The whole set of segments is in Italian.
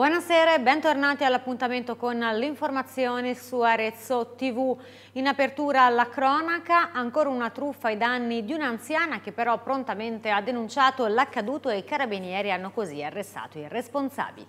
Buonasera e bentornati all'appuntamento con l'informazione su Arezzo TV. In apertura alla cronaca, ancora una truffa ai danni di un'anziana che però prontamente ha denunciato l'accaduto e i carabinieri hanno così arrestato i responsabili.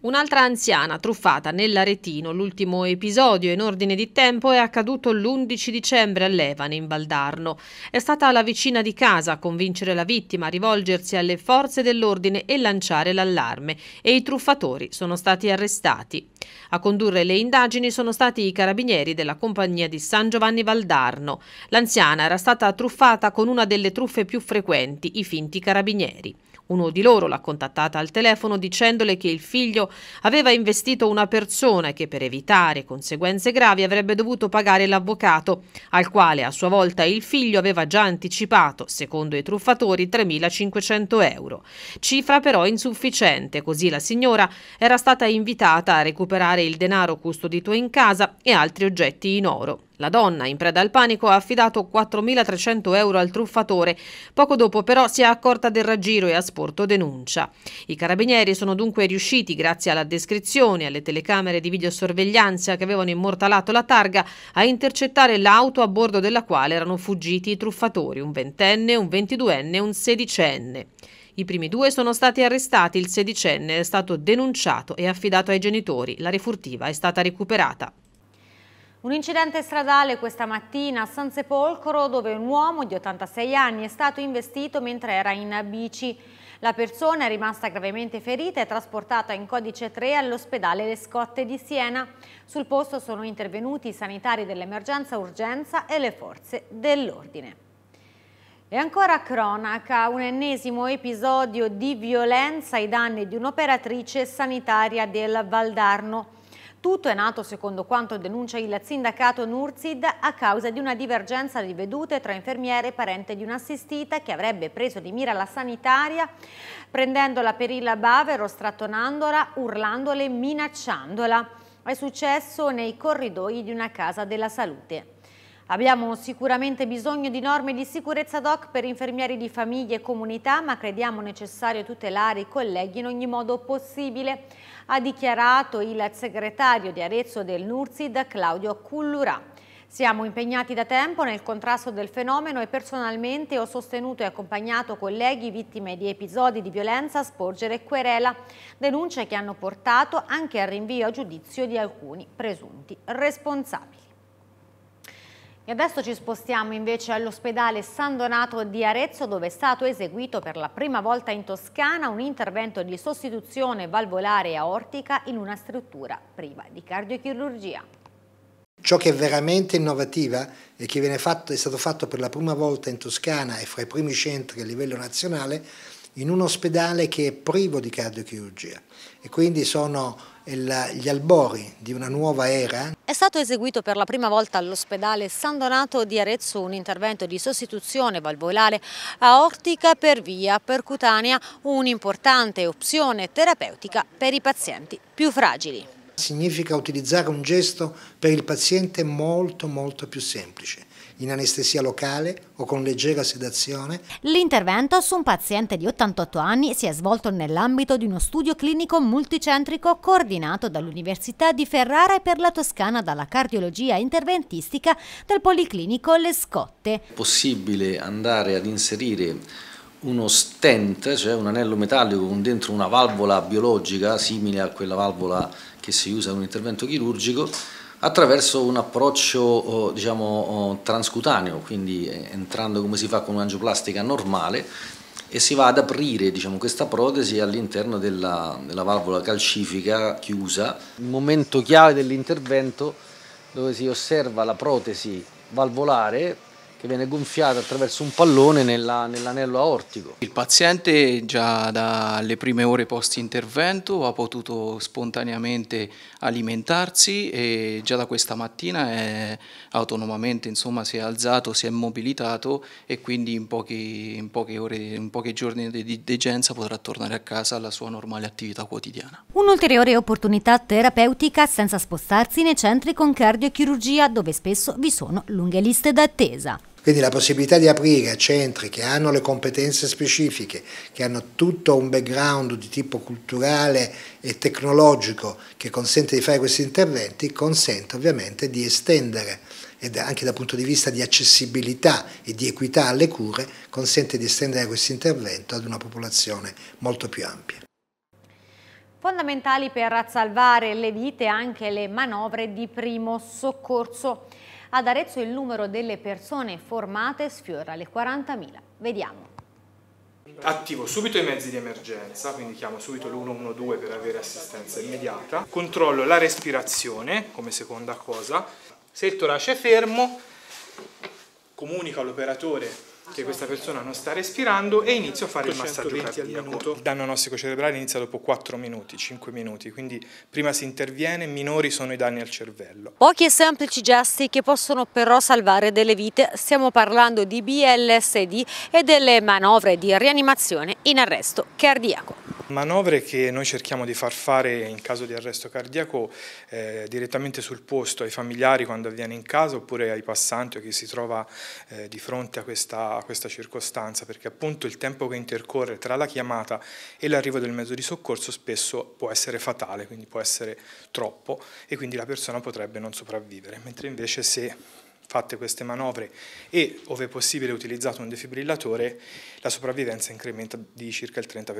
Un'altra anziana truffata nell'Aretino, l'ultimo episodio in ordine di tempo è accaduto l'11 dicembre a Levane in Valdarno. È stata la vicina di casa a convincere la vittima a rivolgersi alle forze dell'ordine e lanciare l'allarme e i truffatori sono stati arrestati. A condurre le indagini sono stati i carabinieri della compagnia di San Giovanni Valdarno. L'anziana era stata truffata con una delle truffe più frequenti, i finti carabinieri. Uno di loro l'ha contattata al telefono dicendole che il figlio aveva investito una persona e che per evitare conseguenze gravi avrebbe dovuto pagare l'avvocato, al quale a sua volta il figlio aveva già anticipato, secondo i truffatori, 3.500 euro. Cifra però insufficiente, così la signora era stata invitata a recuperare il denaro custodito in casa e altri oggetti in oro. La donna, in preda al panico, ha affidato 4.300 euro al truffatore. Poco dopo però si è accorta del raggiro e ha sporto denuncia. I carabinieri sono dunque riusciti, grazie alla descrizione e alle telecamere di videosorveglianza che avevano immortalato la targa, a intercettare l'auto a bordo della quale erano fuggiti i truffatori, un ventenne, un ventiduenne e un sedicenne. I primi due sono stati arrestati, il sedicenne è stato denunciato e affidato ai genitori. La refurtiva è stata recuperata. Un incidente stradale questa mattina a San Sepolcro dove un uomo di 86 anni è stato investito mentre era in bici. La persona è rimasta gravemente ferita e trasportata in codice 3 all'ospedale Le Scotte di Siena. Sul posto sono intervenuti i sanitari dell'emergenza urgenza e le forze dell'ordine. E ancora cronaca, un ennesimo episodio di violenza ai danni di un'operatrice sanitaria del Valdarno. Tutto è nato, secondo quanto denuncia il sindacato Nurzid, a causa di una divergenza di vedute tra infermiere e parente di un'assistita che avrebbe preso di mira la sanitaria prendendola per il bavero, strattonandola, urlandole, e minacciandola. È successo nei corridoi di una casa della salute. Abbiamo sicuramente bisogno di norme di sicurezza DOC per infermieri di famiglie e comunità, ma crediamo necessario tutelare i colleghi in ogni modo possibile, ha dichiarato il segretario di Arezzo del NURSID Claudio Cullurà. Siamo impegnati da tempo nel contrasto del fenomeno e personalmente ho sostenuto e accompagnato colleghi vittime di episodi di violenza a sporgere querela, denunce che hanno portato anche al rinvio a giudizio di alcuni presunti responsabili. E adesso ci spostiamo invece all'ospedale San Donato di Arezzo dove è stato eseguito per la prima volta in Toscana un intervento di sostituzione valvolare aortica in una struttura priva di cardiochirurgia. Ciò che è veramente innovativa e che fatto, è stato fatto per la prima volta in Toscana e fra i primi centri a livello nazionale in un ospedale che è privo di cardiochirurgia e quindi sono gli albori di una nuova era è stato eseguito per la prima volta all'ospedale San Donato di Arezzo un intervento di sostituzione valvolare aortica per via percutanea, un'importante opzione terapeutica per i pazienti più fragili. Significa utilizzare un gesto per il paziente molto molto più semplice in anestesia locale o con leggera sedazione. L'intervento su un paziente di 88 anni si è svolto nell'ambito di uno studio clinico multicentrico coordinato dall'Università di Ferrara e per la Toscana dalla cardiologia interventistica del Policlinico Le Scotte. È possibile andare ad inserire uno stent, cioè un anello metallico con dentro una valvola biologica simile a quella valvola che si usa in un intervento chirurgico attraverso un approccio eh, diciamo, eh, transcutaneo, quindi eh, entrando come si fa con un'angioplastica normale e si va ad aprire diciamo, questa protesi all'interno della, della, valvola calcifica chiusa. Il momento chiave dell'intervento dove si osserva la protesi valvolare che viene gonfiata attraverso un pallone nella, nell'anello aortico. Il paziente già dalle prime ore post intervento ha potuto spontaneamente alimentarsi e già da questa mattina è, autonomamente insomma, si è alzato, si è mobilitato e quindi in pochi, in poche, ore, in pochi giorni di degenza potrà tornare a casa alla sua normale attività quotidiana. Un'ulteriore opportunità terapeutica senza spostarsi nei centri con cardiochirurgia dove spesso vi sono lunghe liste d'attesa. Quindi la possibilità di aprire centri che hanno le competenze specifiche, che hanno tutto un background di tipo culturale e tecnologico che consente di fare questi interventi, consente ovviamente di estendere ed anche dal punto di vista di accessibilità e di equità alle cure, consente di estendere questo intervento ad una popolazione molto più ampia. Fondamentali per salvare le vite anche le manovre di primo soccorso. Ad Arezzo il numero delle persone formate sfiora le 40.000. Vediamo. Attivo subito i mezzi di emergenza, quindi chiamo subito l'112 per avere assistenza immediata. Controllo la respirazione come seconda cosa. Se il torace è fermo, comunico all'operatore che questa persona non sta respirando e inizio a fare il massaggio cardiaco. Il danno nossico cerebrale inizia dopo 4 minuti, 5 minuti, quindi prima si interviene, minori sono i danni al cervello. Pochi e semplici gesti che possono però salvare delle vite, stiamo parlando di BLSD e delle manovre di rianimazione in arresto cardiaco. Manovre che noi cerchiamo di far fare in caso di arresto cardiaco eh, direttamente sul posto ai familiari quando avviene in casa oppure ai passanti o chi si trova eh, di fronte a questa, a questa, circostanza perché appunto il tempo che intercorre tra la chiamata e l'arrivo del mezzo di soccorso spesso può essere fatale, quindi può essere troppo e quindi la persona potrebbe non sopravvivere, mentre invece se fatte queste manovre e, ove possibile, utilizzato un defibrillatore, la sopravvivenza incrementa di circa il 30%.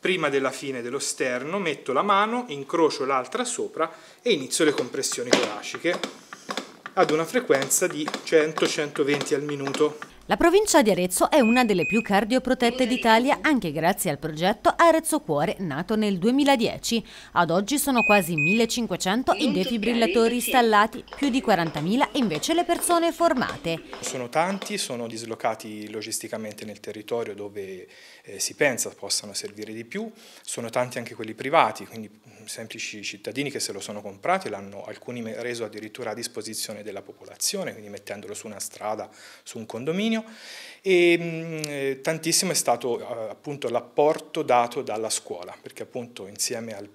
Prima della fine dello sterno metto la mano, incrocio l'altra sopra e inizio le compressioni toraciche ad una frequenza di 100-120 al minuto. La provincia di Arezzo è una delle più cardioprotette d'Italia anche grazie al progetto Arezzo Cuore nato nel 2010. Ad oggi sono quasi 1500 i defibrillatori installati, più di 40.000 invece le persone formate. Sono tanti, sono dislocati logisticamente nel territorio dove eh, si pensa possano servire di più, sono tanti anche quelli privati, quindi semplici cittadini che se lo sono comprati, l'hanno alcuni reso addirittura a disposizione della popolazione, quindi mettendolo su una strada, su un condominio patrocinio e ehm, eh, tantissimo è stato eh, appunto l'apporto dato dalla scuola, perché appunto insieme al,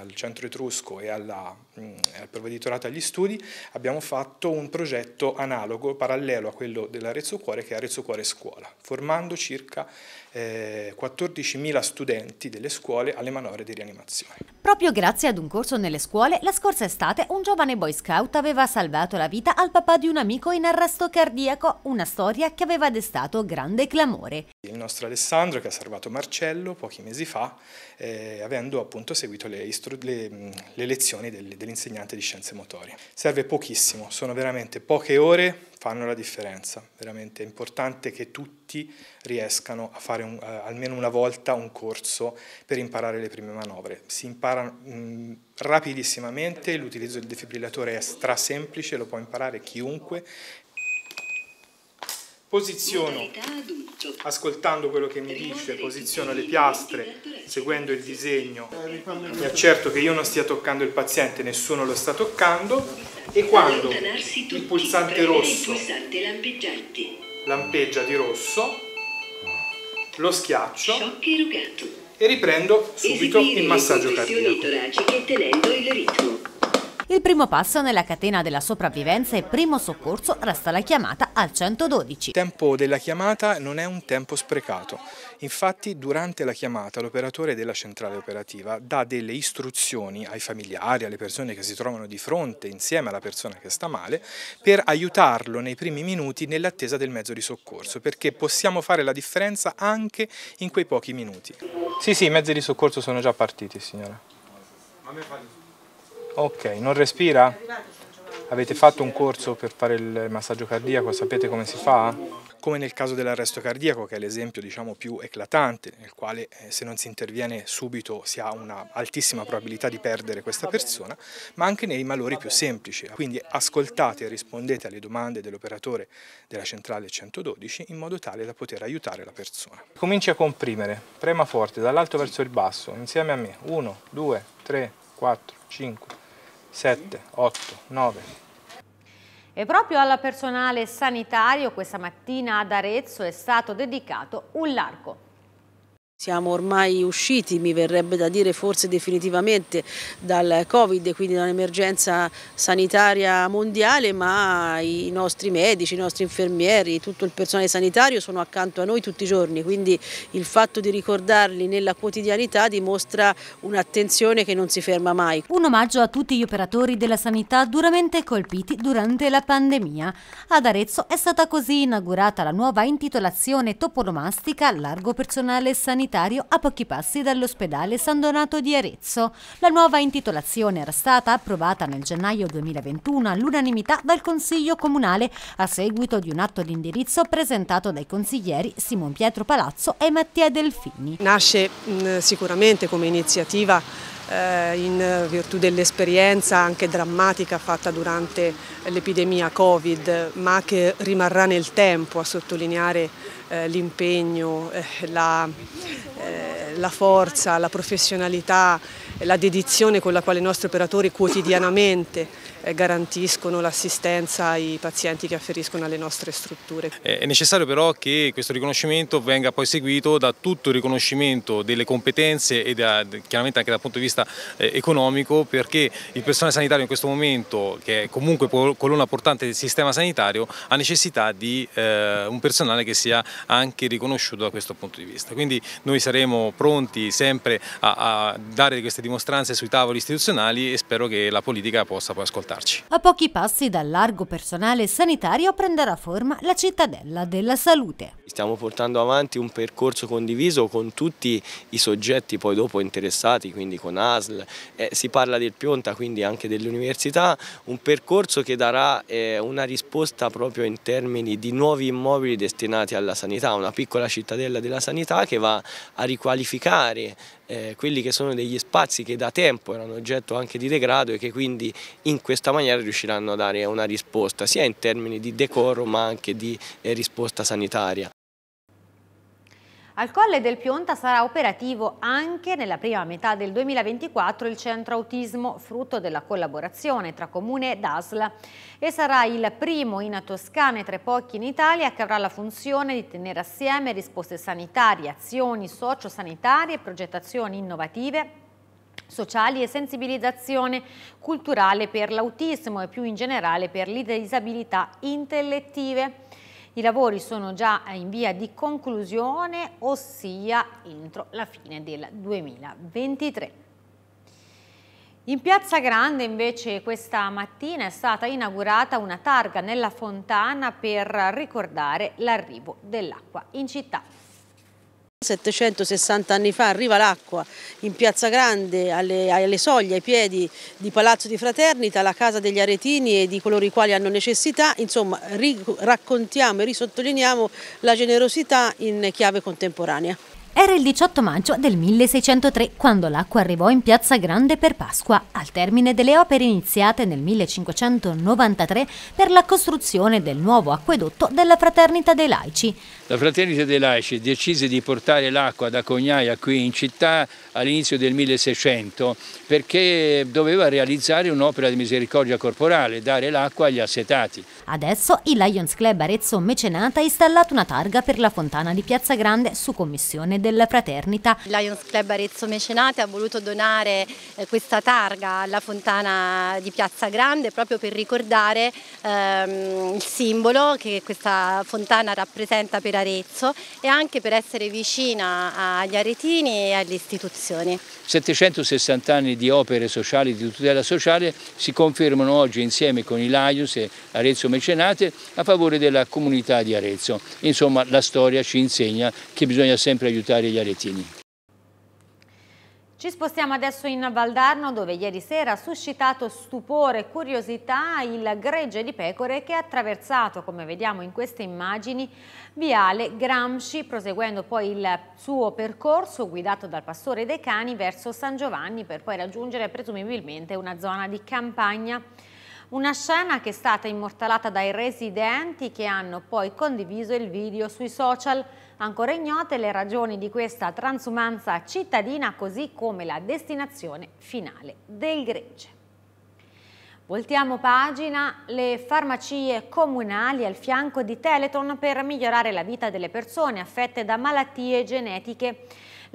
al centro etrusco e alla, mm, al provveditorato agli studi abbiamo fatto un progetto analogo, parallelo a quello dell'Arezzo Cuore, che è Arezzo Cuore Scuola, formando circa eh, 14.000 studenti delle scuole alle manovre di rianimazione. Proprio grazie ad un corso nelle scuole, la scorsa estate un giovane boy scout aveva salvato la vita al papà di un amico in arresto cardiaco, una storia che aveva destato grande clamore. Il nostro Alessandro, che ha salvato Marcello pochi mesi fa, eh, avendo appunto seguito le, le, le lezioni del, dell'insegnante di scienze motorie. Serve pochissimo, sono veramente poche ore, fanno la differenza. Veramente è importante che tutti riescano a fare un, eh, almeno una volta un corso per imparare le prime manovre. Si impara mh, rapidissimamente, l'utilizzo del defibrillatore è stra semplice, lo può imparare chiunque posiziono, ascoltando quello che mi dice, posiziono le piastre, seguendo il disegno, mi accerto che io non stia toccando il paziente, nessuno lo sta toccando e quando il pulsante rosso lampeggia di rosso, lo schiaccio e riprendo subito il massaggio cardiaco. Il primo passo nella catena della sopravvivenza e primo soccorso resta la chiamata al 112. Il tempo della chiamata non è un tempo sprecato. Infatti durante la chiamata l'operatore della centrale operativa dà delle istruzioni ai familiari, alle persone che si trovano di fronte insieme alla persona che sta male, per aiutarlo nei primi minuti nell'attesa del mezzo di soccorso, perché possiamo fare la differenza anche in quei pochi minuti. Sì, sì, i mezzi di soccorso sono già partiti, signora. me Ok, non respira? Avete fatto un corso per fare il massaggio cardiaco, sapete come si fa? come nel caso dell'arresto cardiaco, che è l'esempio diciamo, più eclatante, nel quale eh, se non si interviene subito si ha una altissima probabilità di perdere questa persona, ma anche nei malori più semplici. Quindi ascoltate e rispondete alle domande dell'operatore della centrale 112 in modo tale da poter aiutare la persona. Cominci a comprimere, prema forte dall'alto verso il basso, insieme a me, 1, 2, 3, 4, 5, 7, 8, 9. E proprio al personale sanitario questa mattina ad Arezzo è stato dedicato un largo. Siamo ormai usciti, mi verrebbe da dire forse definitivamente, dal Covid, quindi da un'emergenza sanitaria mondiale, ma i nostri medici, i nostri infermieri, tutto il personale sanitario sono accanto a noi tutti i giorni, quindi il fatto di ricordarli nella quotidianità dimostra un'attenzione che non si ferma mai. Un omaggio a tutti gli operatori della sanità duramente colpiti durante la pandemia. Ad Arezzo è stata così inaugurata la nuova intitolazione toponomastica Largo Personale Sanitario sanitario a pochi passi dall'ospedale San Donato di Arezzo. La nuova intitolazione era stata approvata nel gennaio 2021 all'unanimità dal Consiglio Comunale a seguito di un atto di indirizzo presentato dai consiglieri Simon Pietro Palazzo e Mattia Delfini. Nasce mm, sicuramente come iniziativa eh, in virtù dell'esperienza anche drammatica fatta durante l'epidemia Covid, ma che rimarrà nel tempo a sottolineare eh, l'impegno, eh, la, eh, la, forza, la professionalità, la dedizione con la quale i nostri operatori quotidianamente garantiscono l'assistenza ai pazienti che afferiscono alle nostre strutture. È necessario però che questo riconoscimento venga poi seguito da tutto il riconoscimento delle competenze e da, chiaramente anche dal punto di vista economico perché il personale sanitario in questo momento, che è comunque colonna portante del sistema sanitario, ha necessità di un personale che sia anche riconosciuto da questo punto di vista. Quindi noi saremo pronti sempre a, a dare queste dimostranze sui tavoli istituzionali e spero che la politica possa poi ascoltarci. A pochi passi dal largo personale sanitario prenderà forma la cittadella della salute. Stiamo portando avanti un percorso condiviso con tutti i soggetti poi dopo interessati, quindi con ASL, eh, si parla del Pionta, quindi anche dell'università, un percorso che darà eh, una risposta proprio in termini di nuovi immobili destinati alla salute sanità, una piccola cittadella della sanità che va a riqualificare eh, quelli che sono degli spazi che da tempo erano oggetto anche di degrado e che quindi in questa maniera riusciranno a dare una risposta sia in termini di decoro ma anche di eh, risposta sanitaria. Al Colle del Pionta sarà operativo anche nella prima metà del 2024 il centro autismo, frutto della collaborazione tra Comune e ASL, e sarà il primo in Toscana e tra pochi in Italia che avrà la funzione di tenere assieme risposte sanitarie, azioni sociosanitarie, progettazioni innovative sociali e sensibilizzazione culturale per l'autismo e più in generale per le disabilità intellettive. I lavori sono già in via di conclusione, ossia entro la fine del 2023. In Piazza Grande invece questa mattina è stata inaugurata una targa nella fontana per ricordare l'arrivo dell'acqua in città. 760 anni fa arriva l'acqua in Piazza Grande, alle, alle, soglie, ai piedi di Palazzo di Fraternita, la casa degli aretini e di coloro i quali hanno necessità, insomma raccontiamo e risottolineiamo la generosità in chiave contemporanea. Era il 18 maggio del 1603 quando l'acqua arrivò in Piazza Grande per Pasqua, al termine delle opere iniziate nel 1593 per la costruzione del nuovo acquedotto della Fraternita dei Laici. La Fraternita dei Laici decise di portare l'acqua da Cognaia qui in città all'inizio del 1600 perché doveva realizzare un'opera di misericordia corporale, dare l'acqua agli assetati. Adesso il Lions Club Arezzo Mecenata ha installato una targa per la fontana di Piazza Grande su commissione della fraternita. Il Lions Club Arezzo Mecenate ha voluto donare eh, questa targa alla fontana di Piazza Grande proprio per ricordare ehm, il simbolo che questa fontana rappresenta per Arezzo e anche per essere vicina agli aretini e alle istituzioni. 760 anni di opere sociali, di tutela sociale si confermano oggi insieme con i Laius e Arezzo Mecenate a favore della comunità di Arezzo. Insomma la storia ci insegna che bisogna sempre aiutare Dario Iaretini. Ci spostiamo adesso in Valdarno dove ieri sera ha suscitato stupore e curiosità il gregge di pecore che ha attraversato, come vediamo in queste immagini, Viale Gramsci, proseguendo poi il suo percorso guidato dal pastore dei cani verso San Giovanni per poi raggiungere presumibilmente una zona di campagna. Una scena che è stata immortalata dai residenti che hanno poi condiviso il video sui social. Ancora ignote le ragioni di questa transumanza cittadina così come la destinazione finale del gregge. Voltiamo pagina, le farmacie comunali al fianco di Teleton per migliorare la vita delle persone affette da malattie genetiche.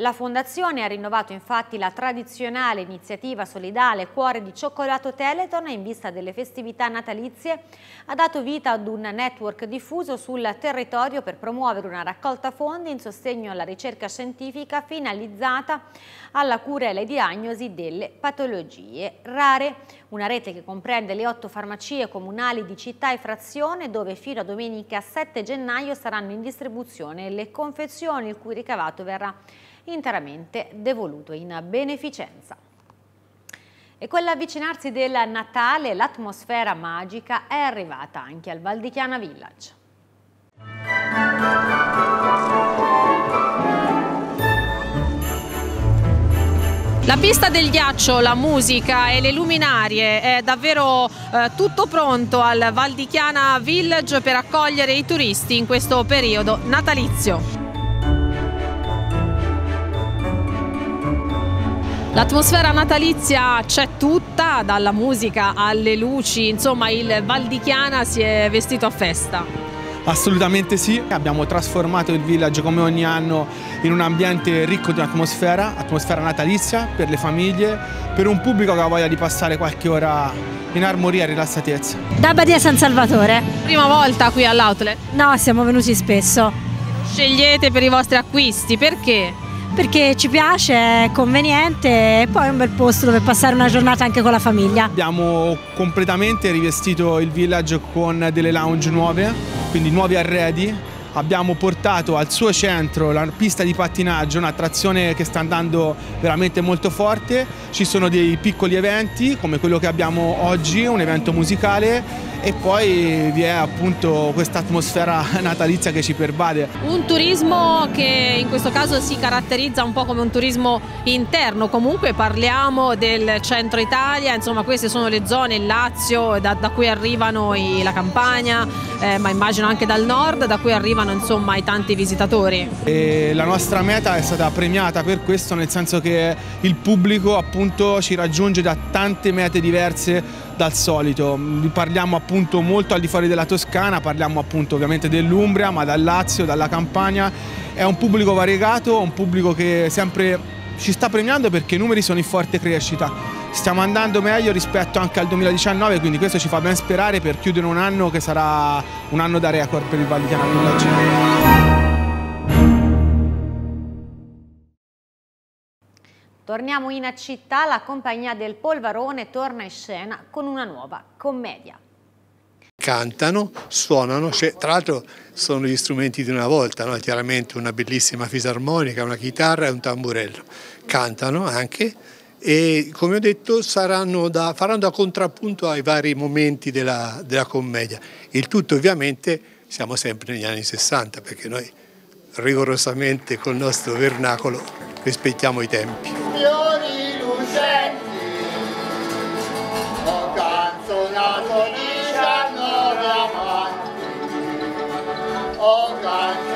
La Fondazione ha rinnovato infatti la tradizionale iniziativa solidale Cuore di Cioccolato Teleton e in vista delle festività natalizie ha dato vita ad un network diffuso sul territorio per promuovere una raccolta fondi in sostegno alla ricerca scientifica finalizzata alla cura e alla diagnosi delle patologie rare. Una rete che comprende le otto farmacie comunali di città e frazione dove fino a domenica 7 gennaio saranno in distribuzione le confezioni il cui ricavato verrà interamente devoluto in beneficenza. E con l'avvicinarsi del Natale l'atmosfera magica è arrivata anche al Valdichiana Village. La pista del ghiaccio, la musica e le luminarie è davvero eh, tutto pronto al Valdichiana Village per accogliere i turisti in questo periodo natalizio. L'atmosfera natalizia c'è tutta, dalla musica alle luci, insomma il Val di Chiana si è vestito a festa. Assolutamente sì, abbiamo trasformato il villaggio come ogni anno in un ambiente ricco di atmosfera, atmosfera natalizia per le famiglie, per un pubblico che ha voglia di passare qualche ora in armonia e rilassatezza. Da Badia San Salvatore. Prima volta qui all'outlet? No, siamo venuti spesso. Scegliete per i vostri acquisti, perché? perché ci piace, è conveniente e poi è un bel posto dove passare una giornata anche con la famiglia. Abbiamo completamente rivestito il villaggio con delle lounge nuove, quindi nuovi arredi, abbiamo portato al suo centro la pista di pattinaggio, un'attrazione che sta andando veramente molto forte, ci sono dei piccoli eventi come quello che abbiamo oggi, un evento musicale e poi vi è appunto questa atmosfera natalizia che ci pervade. Un turismo che in questo caso si caratterizza un po' come un turismo interno, comunque parliamo del centro Italia, insomma queste sono le zone, il Lazio da, da cui arrivano i, la campagna, eh, ma immagino anche dal nord da cui arrivano insomma i tanti visitatori. E la nostra meta è stata premiata per questo nel senso che il pubblico appunto ci raggiunge da tante mete diverse dal solito. Mm, parliamo appunto molto al di fuori della Toscana, parliamo appunto ovviamente dell'Umbria, ma dal Lazio, dalla Campania. È un pubblico variegato, un pubblico che sempre ci sta premiando perché i numeri sono in forte crescita. Stiamo andando meglio rispetto anche al 2019, quindi questo ci fa ben sperare per chiudere un anno che sarà un anno da record per il Valdichiana Villaggio. Torniamo in città, la compagnia del Polvarone torna in scena con una nuova commedia. Cantano, suonano, tra l'altro sono gli strumenti di una volta, no? chiaramente una bellissima fisarmonica, una chitarra e un tamburello. Cantano anche e come ho detto da, faranno da contrappunto ai vari momenti della, della commedia. Il tutto ovviamente siamo sempre negli anni 60 perché noi rigorosamente col nostro vernacolo rispettiamo i tempi. Jacob, God,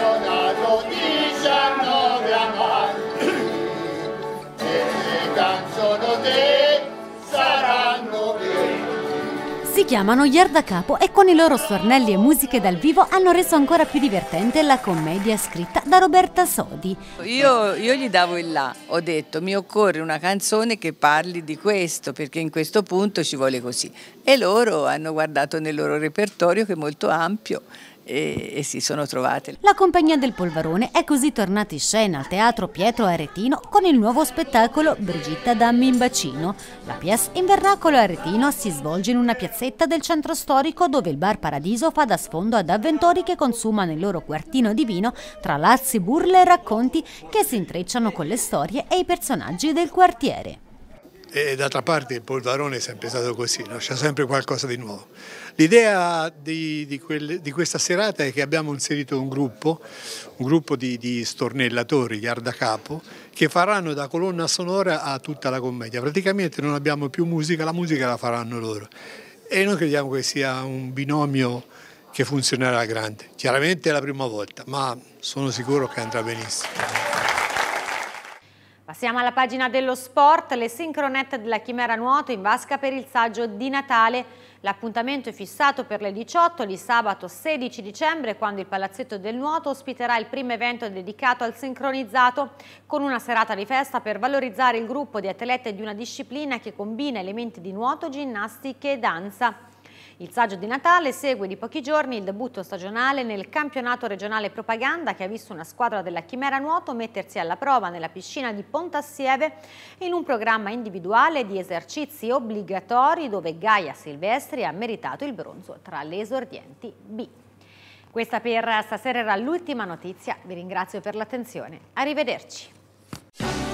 Si chiamano Yerda Capo e con i loro stornelli e musiche dal vivo hanno reso ancora più divertente la commedia scritta da Roberta Sodi. Io, io gli davo il là, ho detto mi occorre una canzone che parli di questo perché in questo punto ci vuole così. E loro hanno guardato nel loro repertorio che è molto ampio e, e, si sono trovate. La compagnia del Polvarone è così tornata in scena al Teatro Pietro Aretino con il nuovo spettacolo Brigitta dammi in bacino. La pièce in vernacolo Aretino si svolge in una piazzetta del centro storico dove il bar Paradiso fa da sfondo ad avventori che consumano il loro quartino di vino tra lazzi, burle e racconti che si intrecciano con le storie e i personaggi del quartiere. E d'altra parte il polvarone è sempre stato così, no? c'è sempre qualcosa di nuovo. L'idea di, di, di, questa serata è che abbiamo inserito un gruppo, un gruppo di, di stornellatori, gli ardacapo, che faranno da colonna sonora a tutta la commedia. Praticamente non abbiamo più musica, la musica la faranno loro. E noi crediamo che sia un binomio che funzionerà grande. Chiaramente è la prima volta, ma sono sicuro che andrà benissimo. Passiamo alla pagina dello sport, le sincronette della Chimera Nuoto in vasca per il saggio di Natale. L'appuntamento è fissato per le 18 di sabato 16 dicembre quando il Palazzetto del Nuoto ospiterà il primo evento dedicato al sincronizzato con una serata di festa per valorizzare il gruppo di atlete di una disciplina che combina elementi di nuoto, ginnastica e danza. Il saggio di Natale segue di pochi giorni il debutto stagionale nel campionato regionale propaganda che ha visto una squadra della Chimera Nuoto mettersi alla prova nella piscina di Pontassieve in un programma individuale di esercizi obbligatori dove Gaia Silvestri ha meritato il bronzo tra le esordienti B. Questa per stasera era l'ultima notizia, vi ringrazio per l'attenzione, arrivederci.